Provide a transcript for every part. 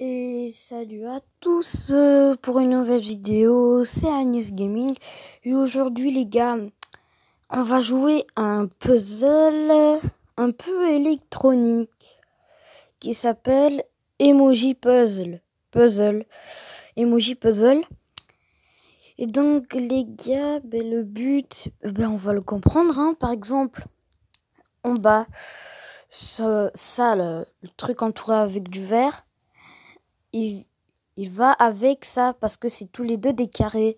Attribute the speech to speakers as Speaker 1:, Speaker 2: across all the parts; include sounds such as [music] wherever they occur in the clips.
Speaker 1: Et salut à tous euh, pour une nouvelle vidéo, c'est Anis Gaming et aujourd'hui les gars, on va jouer à un puzzle un peu électronique qui s'appelle Emoji Puzzle. Puzzle. Emoji Puzzle. Et donc les gars, ben, le but, ben, on va le comprendre. Hein. Par exemple, on bas, ça, le, le truc entouré avec du verre il, va avec ça parce que c'est tous les deux des carrés.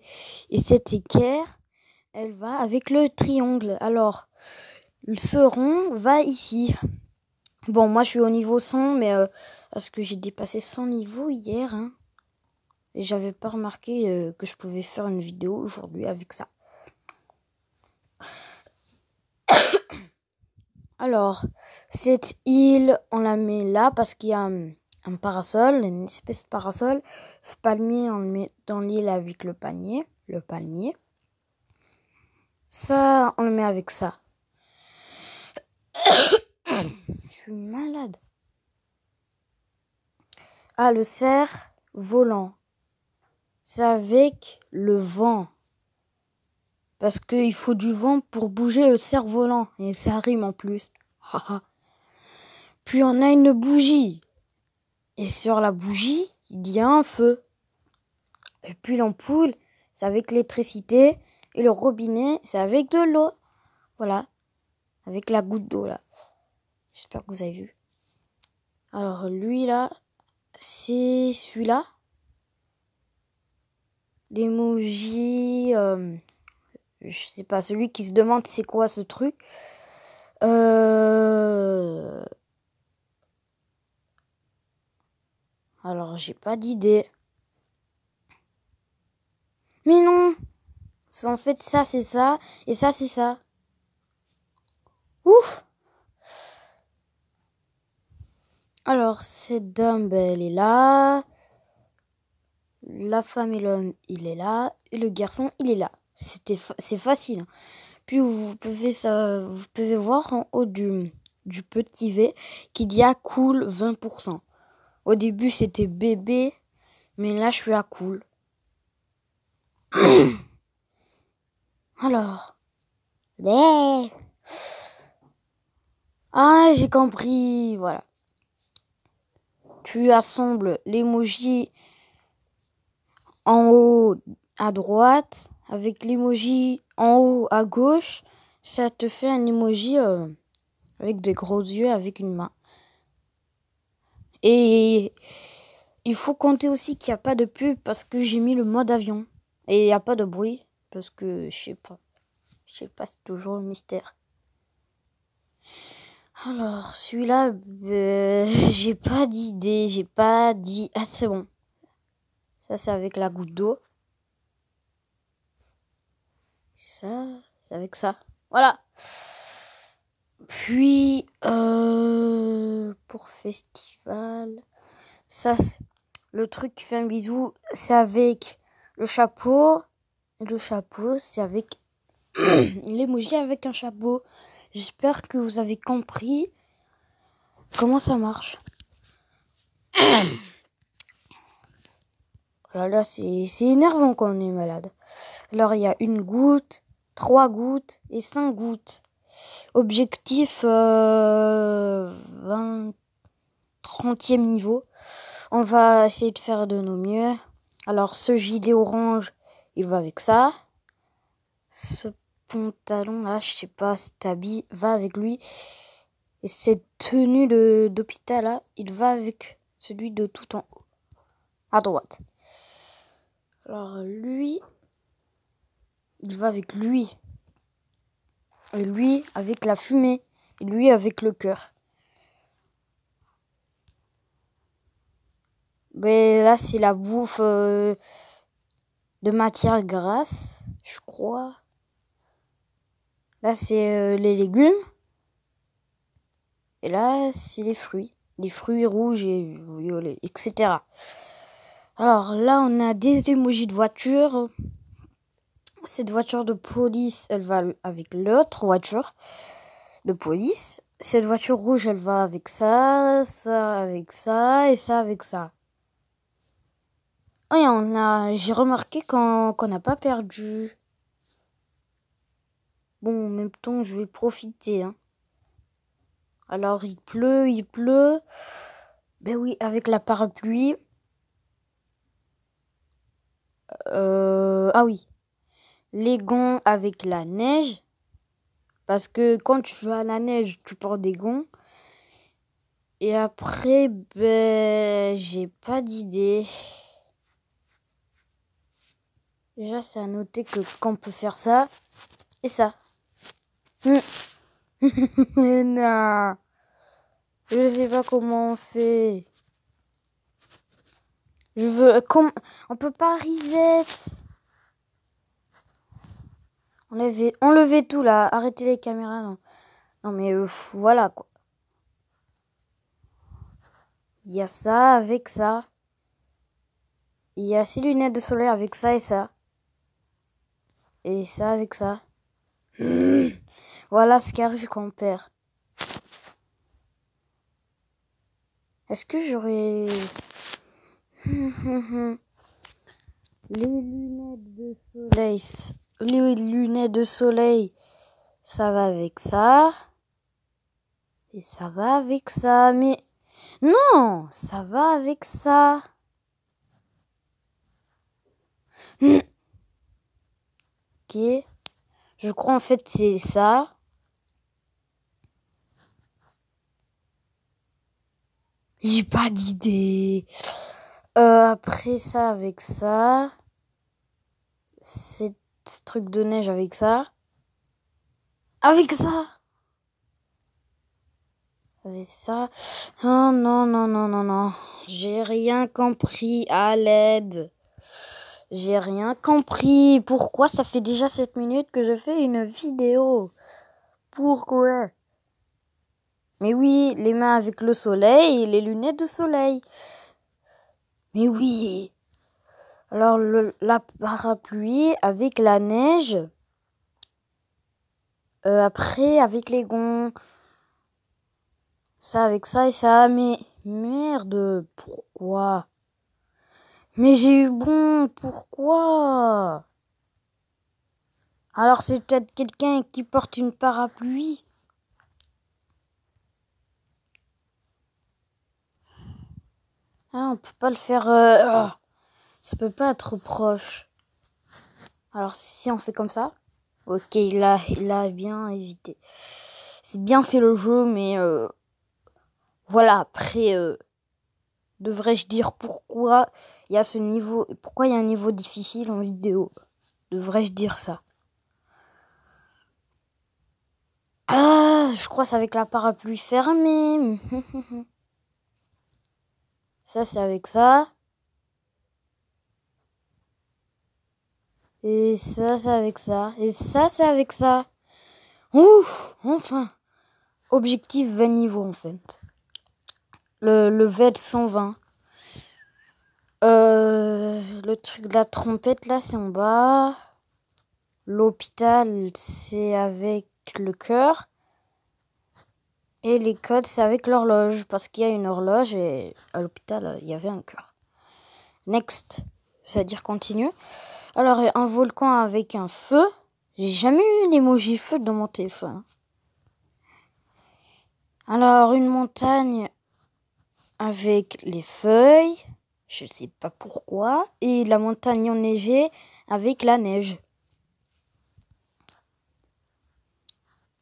Speaker 1: Et cette équerre, elle va avec le triangle. Alors, ce rond va ici. Bon, moi je suis au niveau 100, mais euh, parce que j'ai dépassé 100 niveaux hier. Hein, et j'avais pas remarqué euh, que je pouvais faire une vidéo aujourd'hui avec ça. [coughs] Alors, cette île, on la met là parce qu'il y a... Hum, un parasol, une espèce de parasol. Ce palmier, on le met dans l'île avec le panier, le palmier. Ça, on le met avec ça. [coughs] Je suis malade. Ah, le cerf volant. C'est avec le vent. Parce qu'il faut du vent pour bouger le cerf volant. Et ça rime en plus. Puis [laughs] on a une bougie. Et sur la bougie, il y a un feu. Et puis l'ampoule, c'est avec l'électricité. Et le robinet, c'est avec de l'eau. Voilà. Avec la goutte d'eau, là. J'espère que vous avez vu. Alors, lui, là, c'est celui-là. L'emoji. Euh, je sais pas, celui qui se demande c'est quoi ce truc. Euh. Alors j'ai pas d'idée. Mais non En fait ça c'est ça et ça c'est ça. Ouf Alors cette dame ben, elle est là. La femme et l'homme il est là. Et le garçon il est là. c'est facile. Hein. Puis vous pouvez, ça, vous pouvez voir en haut du, du petit V qu'il y a cool 20%. Au début, c'était bébé, mais là, je suis à cool. [clears throat] Alors. Mais... Ah, j'ai compris. Voilà. Tu assembles l'emoji en haut à droite avec l'emoji en haut à gauche. Ça te fait un emoji euh, avec des gros yeux, avec une main. Et il faut compter aussi qu'il n'y a pas de pub parce que j'ai mis le mode avion. Et il n'y a pas de bruit parce que je sais pas. Je sais pas, c'est toujours le mystère. Alors, celui-là, euh, [laughs] j'ai pas d'idée, j'ai pas dit. Ah, c'est bon. Ça, c'est avec la goutte d'eau. Ça, c'est avec ça. Voilà. Puis, euh, pour festif ça Ça, le truc qui fait un bisou, c'est avec le chapeau. Le chapeau, c'est avec [coughs] l'émoji avec un chapeau. J'espère que vous avez compris comment ça marche. [coughs] Là, c'est énervant quand on est malade. Alors, il y a une goutte, trois gouttes et cinq gouttes. Objectif 20. Euh, niveau. On va essayer de faire de nos mieux. Alors ce gilet orange, il va avec ça. Ce pantalon là, je sais pas, cet habit va avec lui. Et cette tenue d'hôpital là, il va avec celui de tout en haut. À droite. Alors lui, il va avec lui. Et lui avec la fumée. Et lui avec le cœur. là, c'est la bouffe euh, de matière grasse, je crois. Là, c'est euh, les légumes. Et là, c'est les fruits. Les fruits rouges et violets, etc. Alors là, on a des émojis de voiture. Cette voiture de police, elle va avec l'autre voiture de police. Cette voiture rouge, elle va avec ça, ça avec ça et ça avec ça on a, j'ai remarqué qu'on n'a pas perdu. Bon, en même temps, je vais profiter. Hein. Alors, il pleut, il pleut. Ben oui, avec la parapluie. Euh, ah oui. Les gants avec la neige. Parce que quand tu vas à la neige, tu portes des gants. Et après, ben, j'ai pas d'idée. Déjà, c'est à noter que quand peut faire ça et ça. Hum. [laughs] Mais non. Je sais pas comment on fait. Je veux. Euh, on peut pas reset. On levait tout là. Arrêtez les caméras. Non, non mais euh, voilà quoi. Il y a ça avec ça. Il y a six lunettes de soleil avec ça et ça. Et ça, avec ça. voilà ce qui arrive quand on perd. Est-ce que j'aurais. Les lunettes de soleil. Les lunettes de soleil. Ça va avec ça. Et ça va avec ça. Mais. Non Ça va avec ça. Je crois en fait c'est ça. J'ai pas d'idée. Euh, après ça avec ça. Cet truc de neige avec ça. Avec ça. Avec ça. Oh non, non, non, non, non. J'ai rien compris. À l'aide. J'ai rien compris. Pourquoi ça fait déjà 7 minutes que je fais une vidéo Pourquoi Mais oui, les mains avec le soleil et les lunettes de soleil. Mais oui. Alors la parapluie avec la neige. Euh, après avec les gonds. Ça avec ça et ça. Mais merde, pourquoi mais j'ai eu bon, pourquoi Alors c'est peut-être quelqu'un qui porte une parapluie. Ah, on peut pas le faire... Euh, oh, ça peut pas être proche. Alors si on fait comme ça... Ok, il a, il a bien évité. C'est bien fait le jeu, mais... Euh, voilà, après... Euh, devrais-je dire pourquoi y a ce niveau pourquoi il y a un niveau difficile en vidéo devrais-je dire ça ah je crois c'est avec la parapluie fermée [laughs] ça c'est avec ça et ça c'est avec ça et ça c'est avec ça Ouf, enfin objectif 20 niveaux en fait le VED 120 euh, le truc de la trompette, là, c'est en bas. L'hôpital, c'est avec le cœur. Et l'école, c'est avec l'horloge, parce qu'il y a une horloge et à l'hôpital, il y avait un cœur. Next, c'est-à-dire continue. Alors, un volcan avec un feu. J'ai jamais eu une émoji feu dans mon téléphone. Alors, une montagne avec les feuilles je ne sais pas pourquoi, et la montagne enneigée avec la neige.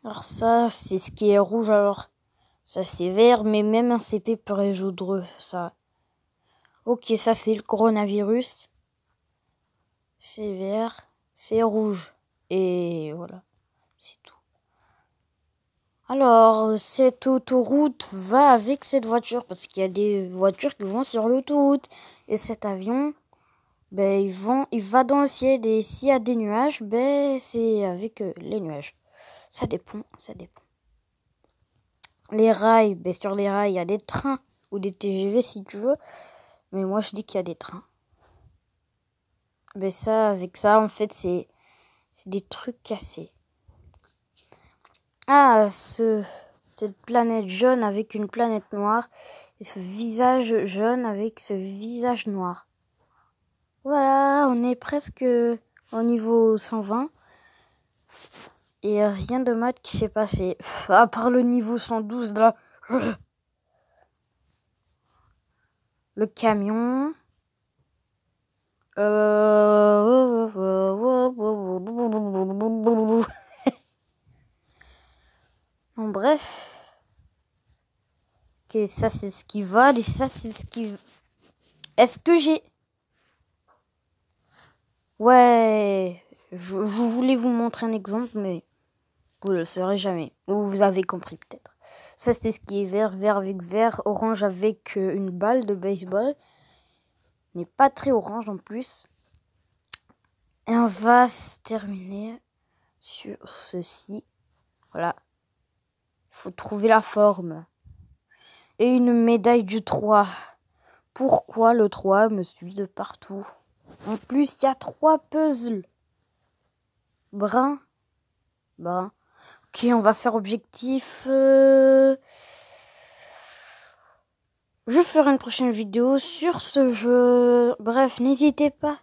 Speaker 1: Alors ça, c'est ce qui est rouge, alors ça c'est vert, mais même un CP peut résoudre ça. Ok, ça c'est le coronavirus. C'est vert, c'est rouge. Et voilà, c'est tout. Alors, cette autoroute va avec cette voiture parce qu'il y a des voitures qui vont sur l'autoroute et cet avion, ben, il, va dans le ciel et s'il y a des nuages, ben, c'est avec euh, les nuages. Ça dépend, ça dépend. Les rails, ben, sur les rails, il y a des trains ou des TGV si tu veux, mais moi je dis qu'il y a des trains. Mais ben, ça, avec ça, en fait, c'est des trucs cassés. Ah, ce, cette planète jaune avec une planète noire, et ce visage jaune avec ce visage noir. Voilà, on est presque au niveau 120. Et rien de mal qui s'est passé. À part le niveau 112 là. Le camion. Euh, en bref. Que ça c'est ce qui va. et ça c'est ce qui... Est-ce que j'ai... Ouais, je, voulais vous montrer un exemple, mais vous ne le saurez jamais. vous avez compris peut-être. Ça c'était ce qui est vert, vert avec vert, orange avec euh, une balle de baseball. n'est pas très orange en plus. Et on va se terminer sur ceci. Voilà. Faut trouver la forme. Et une médaille du 3. Pourquoi le 3 me suit de partout En plus, il y a trois puzzles. Brun. bah, Ok, on va faire objectif. Euh, je ferai une prochaine vidéo sur ce jeu. Bref, n'hésitez pas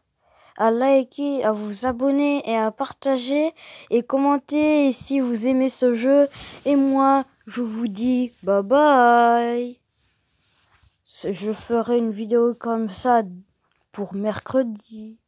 Speaker 1: à liker, à vous abonner et à partager et commenter si vous aimez ce jeu. Et moi, je vous dis bye bye. Je ferai une vidéo comme ça pour mercredi.